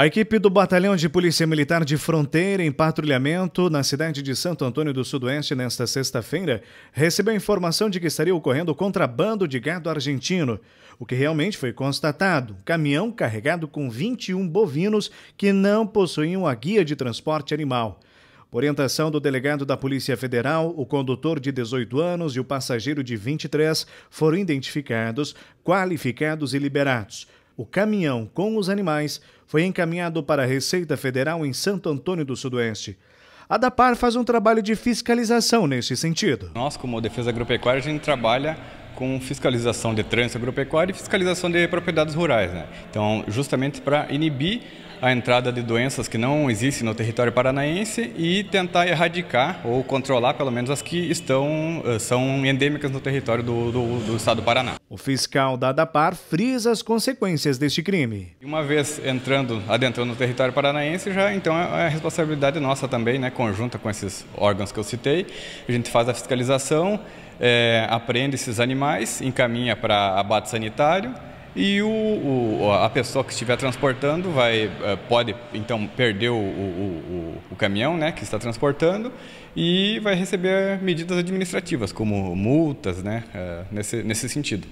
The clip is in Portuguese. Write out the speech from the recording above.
A equipe do Batalhão de Polícia Militar de Fronteira em patrulhamento na cidade de Santo Antônio do Sudoeste nesta sexta-feira recebeu informação de que estaria ocorrendo contrabando de gado argentino, o que realmente foi constatado. Um caminhão carregado com 21 bovinos que não possuíam a guia de transporte animal. Por orientação do delegado da Polícia Federal, o condutor de 18 anos e o passageiro de 23 foram identificados, qualificados e liberados o caminhão com os animais foi encaminhado para a Receita Federal em Santo Antônio do Sudoeste. A DAPAR faz um trabalho de fiscalização nesse sentido. Nós, como Defesa Agropecuária, a gente trabalha com fiscalização de trânsito agropecuário e fiscalização de propriedades rurais. Né? Então, justamente para inibir a entrada de doenças que não existem no território paranaense e tentar erradicar ou controlar pelo menos as que estão eh, são endêmicas no território do, do, do estado do Paraná. O fiscal da ADAPAR frisa as consequências deste crime. Uma vez entrando, adentrando no território paranaense, já então é, é responsabilidade nossa também, né, conjunta com esses órgãos que eu citei. A gente faz a fiscalização, é, aprende esses animais, encaminha para abate sanitário e o, o, a pessoa que estiver transportando vai, é, pode então perder o, o, caminhão né, que está transportando e vai receber medidas administrativas, como multas, né, é, nesse, nesse sentido.